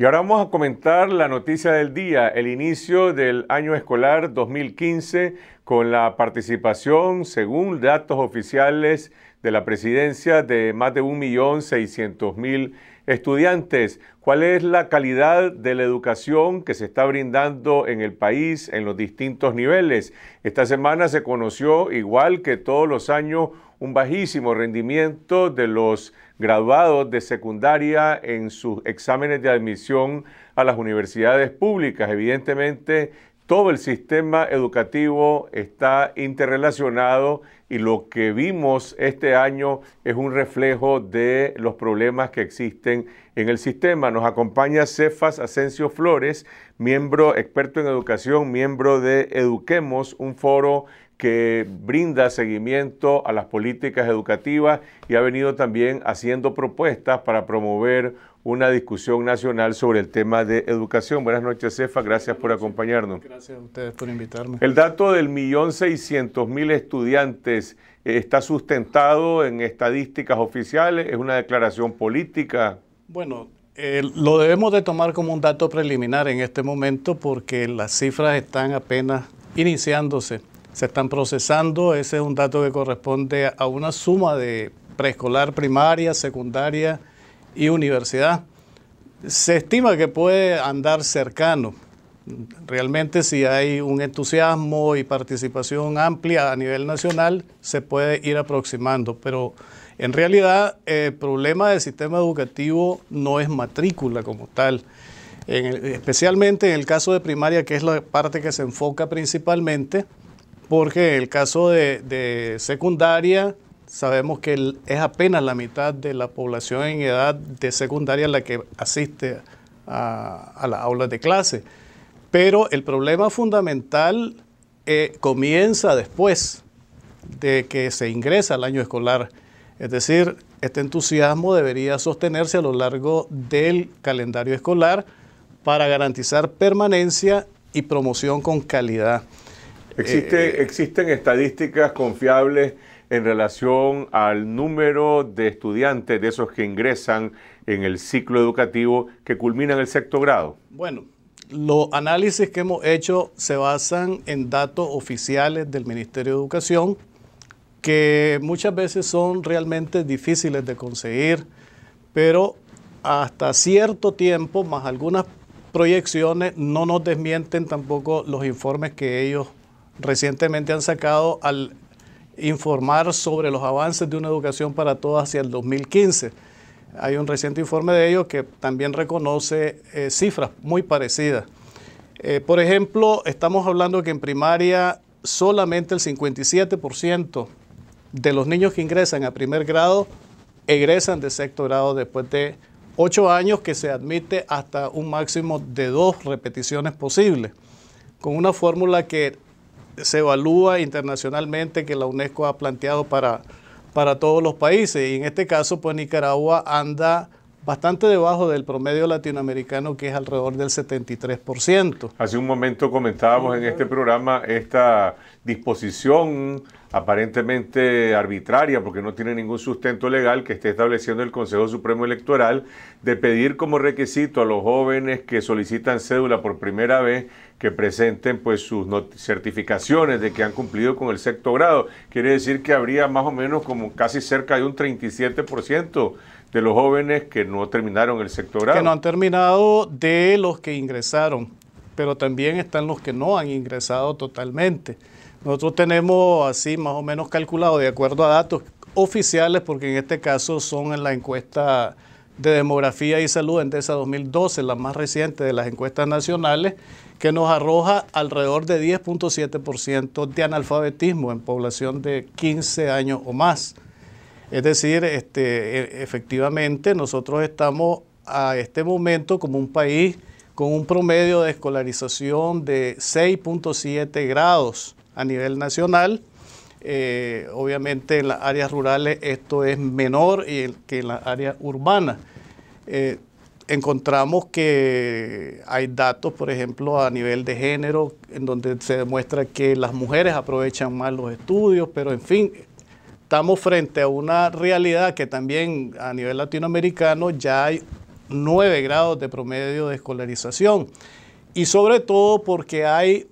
Y ahora vamos a comentar la noticia del día, el inicio del año escolar 2015 con la participación, según datos oficiales de la presidencia, de más de 1.600.000 estudiantes. ¿Cuál es la calidad de la educación que se está brindando en el país en los distintos niveles? Esta semana se conoció, igual que todos los años, un bajísimo rendimiento de los graduados de secundaria en sus exámenes de admisión a las universidades públicas. Evidentemente, todo el sistema educativo está interrelacionado y lo que vimos este año es un reflejo de los problemas que existen en el sistema. Nos acompaña Cefas Asensio Flores, miembro experto en educación, miembro de Eduquemos, un foro que brinda seguimiento a las políticas educativas y ha venido también haciendo propuestas para promover una discusión nacional sobre el tema de educación. Buenas noches, Cefa, gracias por acompañarnos. Gracias a ustedes por invitarme. El dato del millón seiscientos mil estudiantes eh, está sustentado en estadísticas oficiales, es una declaración política. Bueno, eh, lo debemos de tomar como un dato preliminar en este momento porque las cifras están apenas iniciándose se están procesando. Ese es un dato que corresponde a una suma de preescolar, primaria, secundaria y universidad. Se estima que puede andar cercano. Realmente si hay un entusiasmo y participación amplia a nivel nacional, se puede ir aproximando. Pero en realidad el problema del sistema educativo no es matrícula como tal. especialmente en el caso de primaria, que es la parte que se enfoca principalmente, porque en el caso de, secundaria, sabemos que es apenas la mitad de la población en edad de secundaria la que asiste a, las aulas de clase. Pero el problema fundamental eh, comienza después de que se ingresa al año escolar. Es decir, este entusiasmo debería sostenerse a lo largo del calendario escolar para garantizar permanencia y promoción con calidad. Eh, eh, ¿Existen estadísticas confiables en relación al número de estudiantes de esos que ingresan en el ciclo educativo que culmina en el sexto grado? Bueno, los análisis que hemos hecho se basan en datos oficiales del Ministerio de Educación que muchas veces son realmente difíciles de conseguir, pero hasta cierto tiempo, más algunas proyecciones, no nos desmienten tampoco los informes que ellos Recientemente han sacado al informar sobre los avances de una educación para todos hacia el 2015. Hay un reciente informe de ellos que también reconoce eh, cifras muy parecidas. Eh, por ejemplo, estamos hablando que en primaria solamente el 57% de los niños que ingresan a primer grado egresan de sexto grado después de ocho años que se admite hasta un máximo de dos repeticiones posibles, con una fórmula que se evalúa internacionalmente que la UNESCO ha planteado para, para todos los países. Y en este caso, pues Nicaragua anda bastante debajo del promedio latinoamericano que es alrededor del 73%. Hace un momento comentábamos en este programa esta disposición aparentemente arbitraria, porque no tiene ningún sustento legal que esté estableciendo el Consejo Supremo Electoral, de pedir como requisito a los jóvenes que solicitan cédula por primera vez que presenten pues sus certificaciones de que han cumplido con el sexto grado. Quiere decir que habría más o menos como casi cerca de un 37% de los jóvenes que no terminaron el sector Que no han terminado, de los que ingresaron, pero también están los que no han ingresado totalmente. Nosotros tenemos así más o menos calculado, de acuerdo a datos oficiales, porque en este caso son en la encuesta de demografía y salud Endesa 2012, la más reciente de las encuestas nacionales, que nos arroja alrededor de 10.7% de analfabetismo en población de 15 años o más. Es decir, este, e, efectivamente nosotros estamos a este momento como un país con un promedio de escolarización de 6.7 grados a nivel nacional. Eh, obviamente en las áreas rurales esto es menor que en las áreas urbanas. Eh, encontramos que hay datos, por ejemplo, a nivel de género, en donde se demuestra que las mujeres aprovechan más los estudios, pero en fin, estamos frente a una realidad que también a nivel latinoamericano ya hay nueve grados de promedio de escolarización. Y sobre todo porque hay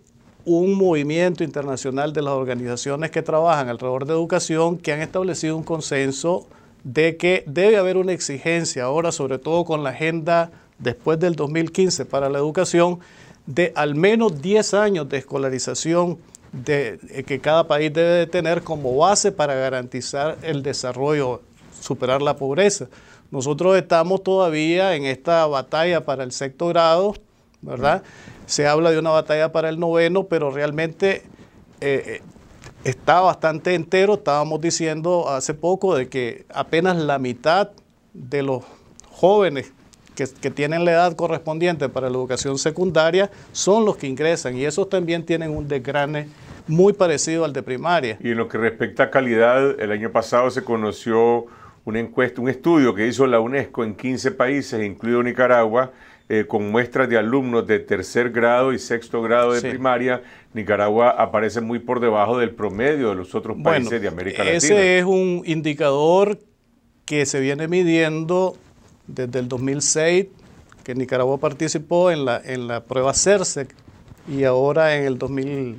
un movimiento internacional de las organizaciones que trabajan alrededor de educación que han establecido un consenso de que debe haber una exigencia ahora, sobre todo con la agenda después del 2015 para la educación, de al menos 10 años de escolarización eh, que cada país debe tener como base para garantizar el desarrollo, superar la pobreza. Nosotros estamos todavía en esta batalla para el sexto grado, ¿verdad? Mm. Se habla de una batalla para el noveno, pero realmente eh, eh, está bastante entero. Estábamos diciendo hace poco de que apenas la mitad de los jóvenes que, que, tienen la edad correspondiente para la educación secundaria son los que ingresan y esos también tienen un desgrane muy parecido al de primaria. Y en lo que respecta a calidad, el año pasado se conoció una encuesta, un estudio que hizo la UNESCO en 15 países, incluido Nicaragua, eh, con muestras de alumnos de tercer grado y sexto grado de primaria, Nicaragua aparece muy por debajo del promedio de los otros países de América Latina. Ese es un indicador que se viene midiendo desde el 2006, que Nicaragua participó en la, en la prueba CERSEC y ahora en el 2000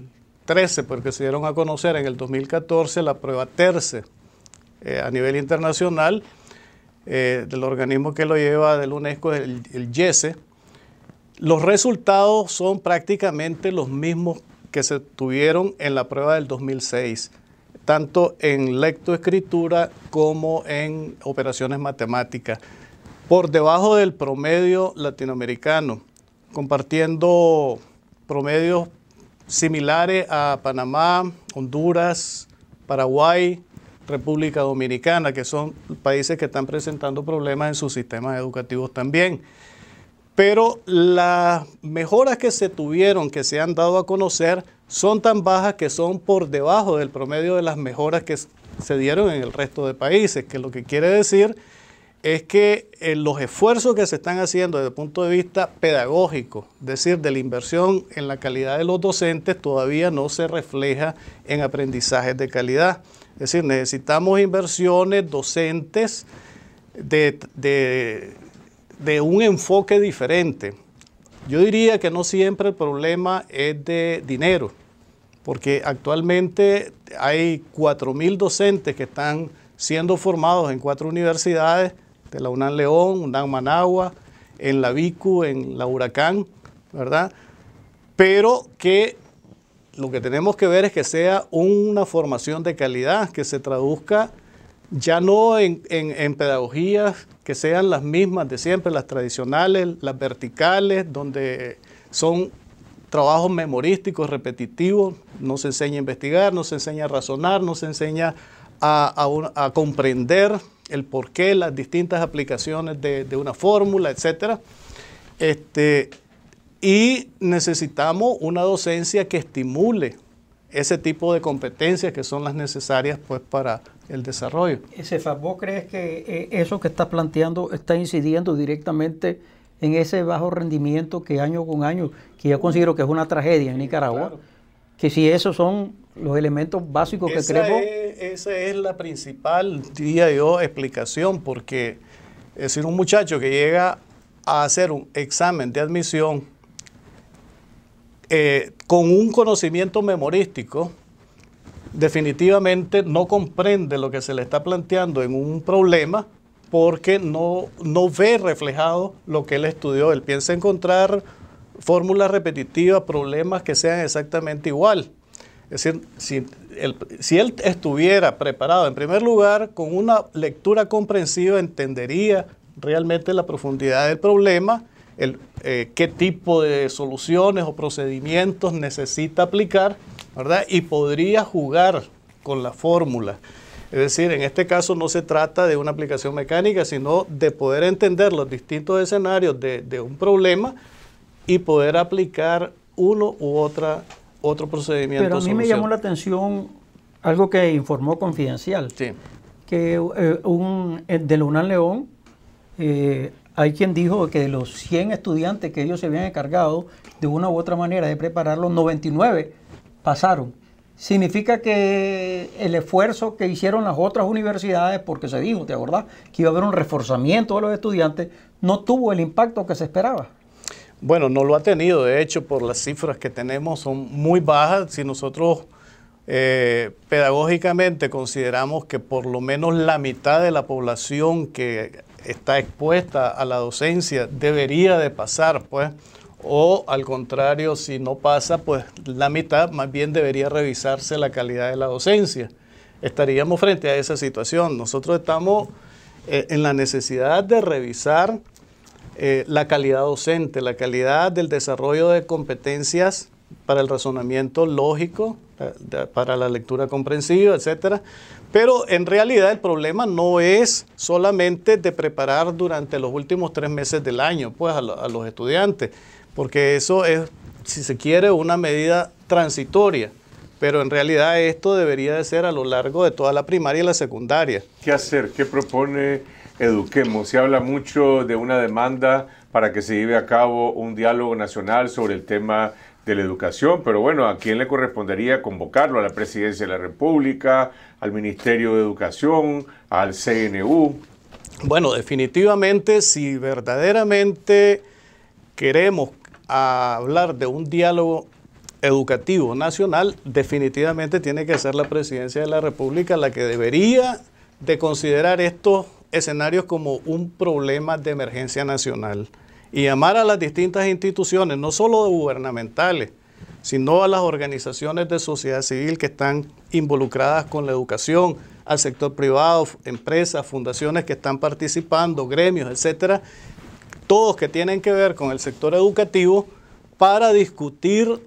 13, porque se dieron a conocer en el 2014 la prueba TERCE eh, a nivel internacional eh, del organismo que lo lleva del UNESCO, el, el e e. Los resultados son prácticamente los mismos que se tuvieron en la prueba del 2006, tanto en lectoescritura como en operaciones matemáticas, por debajo del promedio latinoamericano, compartiendo promedios similares a Panamá, Honduras, Paraguay, República Dominicana, que son países que están presentando problemas en sus sistemas educativos también. Pero las mejoras que se tuvieron, que se han dado a conocer, son tan bajas que son por debajo del promedio de las mejoras que se dieron en el resto de países, que lo que quiere decir es que eh, los esfuerzos que se están haciendo desde el punto de vista pedagógico, es decir, de la inversión en la calidad de los docentes, todavía no se refleja en aprendizajes de calidad. Es decir, necesitamos inversiones docentes de, de un enfoque diferente. Yo diría que no siempre el problema es de dinero, porque actualmente hay 4.000 docentes que están siendo formados en cuatro universidades de la UNAM León, UNAM Managua, en la VICU, en la Huracán, ¿verdad? Pero que lo que tenemos que ver es que sea una formación de calidad, que se traduzca ya no en, pedagogías que sean las mismas de siempre, las tradicionales, las verticales, donde son trabajos memorísticos, repetitivos, no se enseña a investigar, no se enseña a razonar, no se enseña a, a, a comprender, el por qué, las distintas aplicaciones de, una fórmula, etcétera, Este, y necesitamos una docencia que estimule ese tipo de competencias que son las necesarias pues para el desarrollo. Cefa, ¿vos crees que eh, eso que estás planteando está incidiendo directamente en ese bajo rendimiento que año con año, que yo considero que es una tragedia en Nicaragua? que si esos son los elementos básicos que creo creemos. esa es la principal, diría yo, explicación, porque es decir, un muchacho que llega a hacer un examen de admisión eh, con un conocimiento memorístico, definitivamente no comprende lo que se le está planteando en un problema porque no, no ve reflejado lo que él estudió. Él piensa encontrar fórmulas repetitivas, problemas que sean exactamente igual. Es decir, si, él estuviera preparado en primer lugar, con una lectura comprensiva entendería realmente la profundidad del problema, eh, qué tipo de soluciones o procedimientos necesita aplicar, ¿verdad? Y podría jugar con la fórmula. Es decir, en este caso no se trata de una aplicación mecánica, sino de poder entender los distintos escenarios de un problema y poder aplicar uno u otra, otro procedimiento. Pero a mí me llamó la atención algo que informó Confidencial, que eh, un, eh, de Lunar León eh, hay quien dijo que de los 100 estudiantes que ellos se habían encargado de una u otra manera de prepararlos, 99 pasaron. Significa que el esfuerzo que hicieron las otras universidades, porque se dijo, ¿te acordás? Que iba a haber un reforzamiento de los estudiantes, no tuvo el impacto que se esperaba. Bueno, no lo ha tenido, de hecho, por las cifras que tenemos son muy bajas. Si nosotros eh, pedagógicamente consideramos que por lo menos la mitad de la población que está expuesta a la docencia debería de pasar, pues, o al contrario, si no pasa, pues la mitad más bien debería revisarse la calidad de la docencia. Estaríamos frente a esa situación. Nosotros estamos eh, en la necesidad de revisar eh, la calidad docente, la calidad del desarrollo de competencias para el razonamiento lógico, eh, para la lectura comprensiva, etc. Pero en realidad el problema no es solamente de preparar durante los últimos tres meses del año pues, a, a los estudiantes, porque eso es, si se quiere, una medida transitoria. Pero en realidad esto debería de ser a lo largo de toda la primaria y la secundaria. ¿Qué hacer? ¿Qué propone eduquemos. Se habla mucho de una demanda para que se lleve a cabo un diálogo nacional sobre el tema de la educación, pero bueno, ¿a quién le correspondería convocarlo? ¿A la Presidencia de la República? ¿Al Ministerio de Educación? ¿Al CNU? Bueno, definitivamente, si verdaderamente queremos hablar de un diálogo educativo nacional, definitivamente tiene que ser la Presidencia de la República la que debería de considerar esto escenarios como un problema de emergencia nacional y llamar a las distintas instituciones, no solo gubernamentales, sino a las organizaciones de sociedad civil que están involucradas con la educación, al sector privado, empresas, fundaciones que están participando, gremios, etcétera, todos que tienen que ver con el sector educativo, para discutir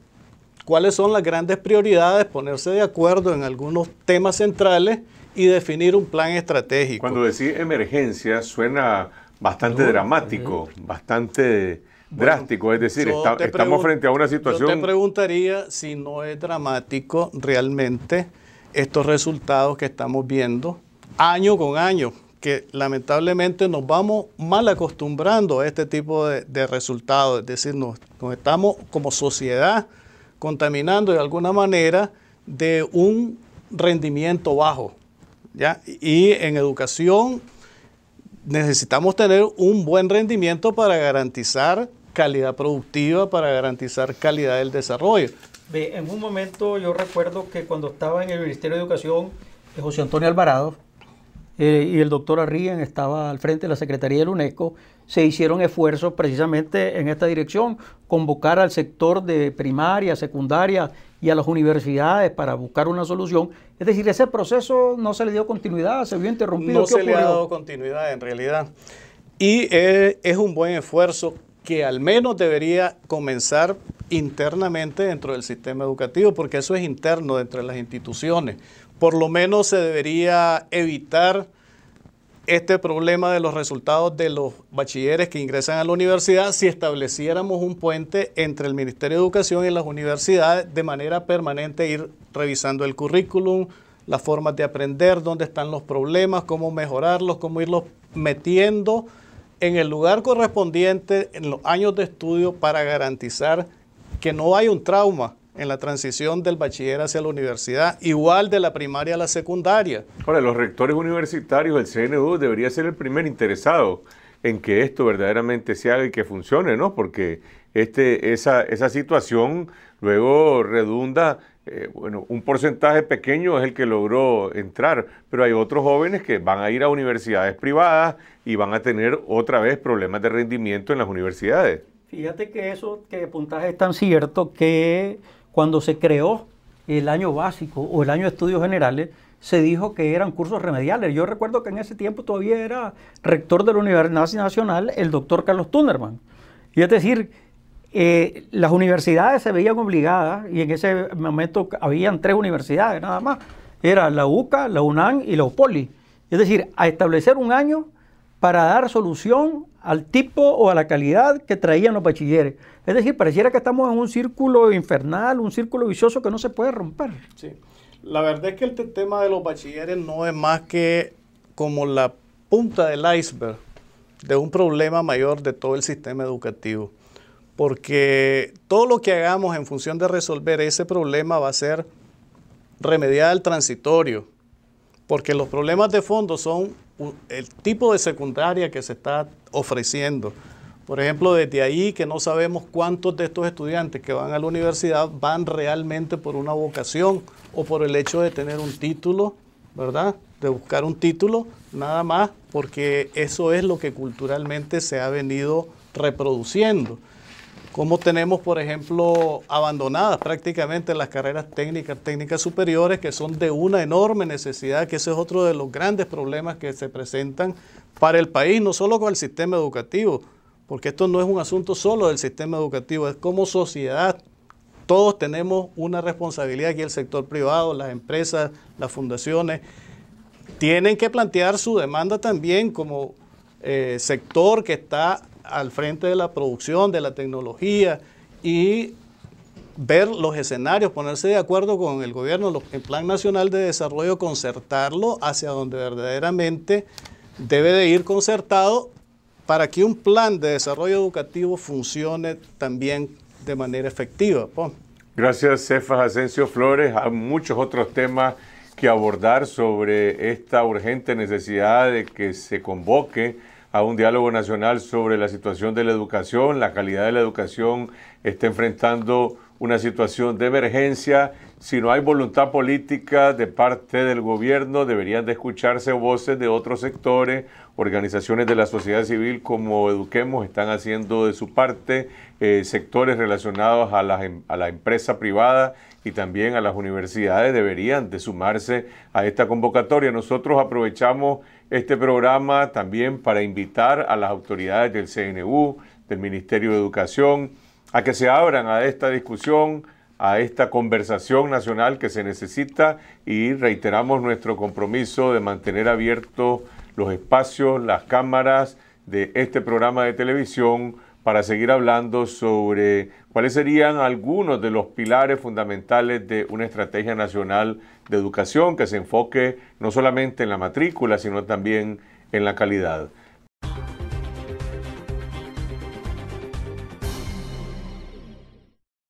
cuáles son las grandes prioridades, ponerse de acuerdo en algunos temas centrales y definir un plan estratégico. Cuando decís emergencia suena bastante dramático, bastante drástico, es decir, estamos frente a una situación... Yo te preguntaría si no es dramático realmente estos resultados que estamos viendo año con año, que lamentablemente nos vamos mal acostumbrando a este tipo de, resultados, es decir, nos estamos como sociedad contaminando de alguna manera de un rendimiento bajo. ¿ya? Y en educación necesitamos tener un buen rendimiento para garantizar calidad productiva, para garantizar calidad del desarrollo. En un momento yo recuerdo que cuando estaba en el Ministerio de Educación, eh, José Antonio Alvarado, eh, y el doctor Arrien estaba al frente de la Secretaría del UNESCO, se hicieron esfuerzos precisamente en esta dirección, convocar al sector de primaria, secundaria y a las universidades para buscar una solución. Es decir, ese proceso no se le dio continuidad, se vio interrumpido. No se le ha dado continuidad en realidad. Y eh, es un buen esfuerzo que al menos debería comenzar internamente dentro del sistema educativo, porque eso es interno dentro de las instituciones por lo menos se debería evitar este problema de los resultados de los bachilleres que ingresan a la universidad si estableciéramos un puente entre el Ministerio de Educación y las universidades de manera permanente, ir revisando el currículum, las formas de aprender, dónde están los problemas, cómo mejorarlos, cómo irlos metiendo en el lugar correspondiente en los años de estudio para garantizar que no hay un trauma en la transición del bachiller hacia la universidad, igual de la primaria a la secundaria. Ahora, los rectores universitarios, el CNU debería ser el primer interesado en que esto verdaderamente se haga y que funcione, ¿no? Porque este, esa, esa situación luego redunda, eh, bueno, un porcentaje pequeño es el que logró entrar, pero hay otros jóvenes que van a ir a universidades privadas y van a tener otra vez problemas de rendimiento en las universidades. Fíjate que eso, que puntaje es tan cierto que cuando se creó el año básico o el año de estudios generales, se dijo que eran cursos remediales. Yo recuerdo que en ese tiempo todavía era rector de la Universidad Nacional el doctor Carlos Tunderman. Y es decir, eh, las universidades se veían obligadas, y en ese momento habían tres universidades nada más, era la UCA, la UNAM y la UPOLI. Es decir, a establecer un año para dar solución al tipo o a la calidad que traían los bachilleres. Es decir, pareciera que estamos en un círculo infernal, un círculo vicioso que no se puede romper. Sí. La verdad es que el este tema de los bachilleres no es más que como la punta del iceberg de un problema mayor de todo el sistema educativo. Porque todo lo que hagamos en función de resolver ese problema va a ser remediar al transitorio. Porque los problemas de fondo son el tipo de secundaria que se está ofreciendo. Por ejemplo, desde ahí que no sabemos cuántos de estos estudiantes que van a la universidad van realmente por una vocación o por el hecho de tener un título, ¿verdad? De buscar un título, nada más, porque eso es lo que culturalmente se ha venido reproduciendo como tenemos, por ejemplo, abandonadas prácticamente las carreras técnicas, técnicas superiores, que son de una enorme necesidad, que ese es otro de los grandes problemas que se presentan para el país, no solo con el sistema educativo, porque esto no es un asunto solo del sistema educativo, es como sociedad. Todos tenemos una responsabilidad aquí, el sector privado, las empresas, las fundaciones, tienen que plantear su demanda también como eh, sector que está al frente de la producción, de la tecnología y ver los escenarios, ponerse de acuerdo con el gobierno, el Plan Nacional de Desarrollo, concertarlo hacia donde verdaderamente debe de ir concertado para que un plan de desarrollo educativo funcione también de manera efectiva. Gracias, Cefas Asencio Flores. Hay muchos otros temas que abordar sobre esta urgente necesidad de que se convoque a un diálogo nacional sobre la situación de la educación. La calidad de la educación está enfrentando una situación de emergencia. Si no hay voluntad política de parte del gobierno, deberían de escucharse voces de otros sectores, organizaciones de la sociedad civil como Eduquemos están haciendo de su parte, eh, sectores relacionados a la, em, a la empresa privada y también a las universidades deberían de sumarse a esta convocatoria. Nosotros aprovechamos este programa también para invitar a las autoridades del CNU, del Ministerio de Educación, a que se abran a esta discusión, a esta conversación nacional que se necesita y reiteramos nuestro compromiso de mantener abiertos los espacios, las cámaras de este programa de televisión para seguir hablando sobre cuáles serían algunos de los pilares fundamentales de una estrategia nacional de educación que se enfoque no solamente en la matrícula, sino también en la calidad.